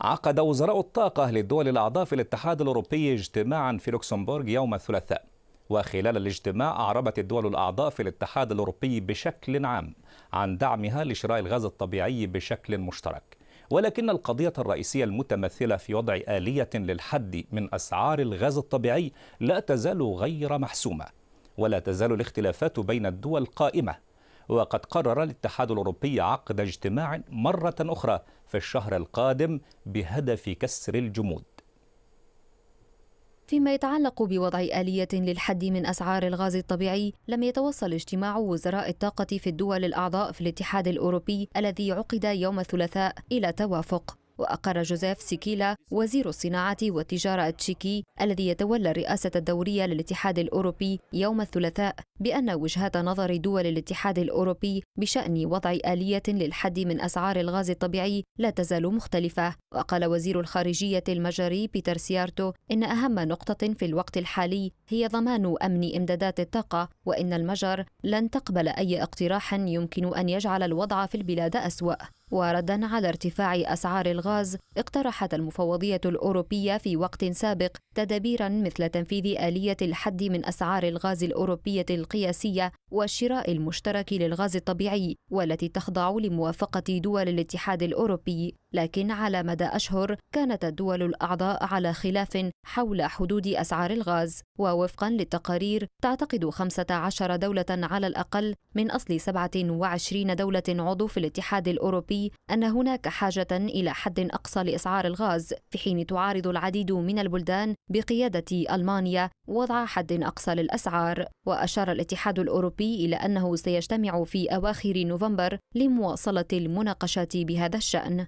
عقد وزراء الطاقة للدول الأعضاء في الاتحاد الأوروبي اجتماعا في لوكسمبورغ يوم الثلاثاء وخلال الاجتماع أعربت الدول الأعضاء في الاتحاد الأوروبي بشكل عام عن دعمها لشراء الغاز الطبيعي بشكل مشترك ولكن القضية الرئيسية المتمثلة في وضع آلية للحد من أسعار الغاز الطبيعي لا تزال غير محسومة ولا تزال الاختلافات بين الدول قائمة وقد قرر الاتحاد الأوروبي عقد اجتماع مرة أخرى في الشهر القادم بهدف كسر الجمود فيما يتعلق بوضع آلية للحد من أسعار الغاز الطبيعي لم يتوصل اجتماع وزراء الطاقة في الدول الأعضاء في الاتحاد الأوروبي الذي عقد يوم الثلاثاء إلى توافق وأقر جوزيف سيكيلا وزير الصناعة والتجارة التشيكي الذي يتولى الرئاسة الدورية للاتحاد الأوروبي يوم الثلاثاء بأن وجهات نظر دول الاتحاد الأوروبي بشأن وضع آلية للحد من أسعار الغاز الطبيعي لا تزال مختلفة وقال وزير الخارجية المجري بيتر سيارتو إن أهم نقطة في الوقت الحالي هي ضمان أمن إمدادات الطاقة وإن المجر لن تقبل أي اقتراح يمكن أن يجعل الوضع في البلاد أسوأ وردا على ارتفاع أسعار الغاز اقترحت المفوضية الأوروبية في وقت سابق تدابيرا مثل تنفيذ آلية الحد من أسعار الغاز الأوروبية القياسية والشراء المشترك للغاز الطبيعي والتي تخضع لموافقة دول الاتحاد الأوروبي لكن على مدى أشهر كانت الدول الأعضاء على خلاف حول حدود أسعار الغاز ووفقا للتقارير تعتقد 15 دولة على الأقل من أصل 27 دولة عضو في الاتحاد الأوروبي أن هناك حاجة إلى حد أقصى لأسعار الغاز في حين تعارض العديد من البلدان بقيادة ألمانيا وضع حد أقصى للأسعار وأشار الاتحاد الأوروبي إلى أنه سيجتمع في أواخر نوفمبر لمواصلة المناقشات بهذا الشأن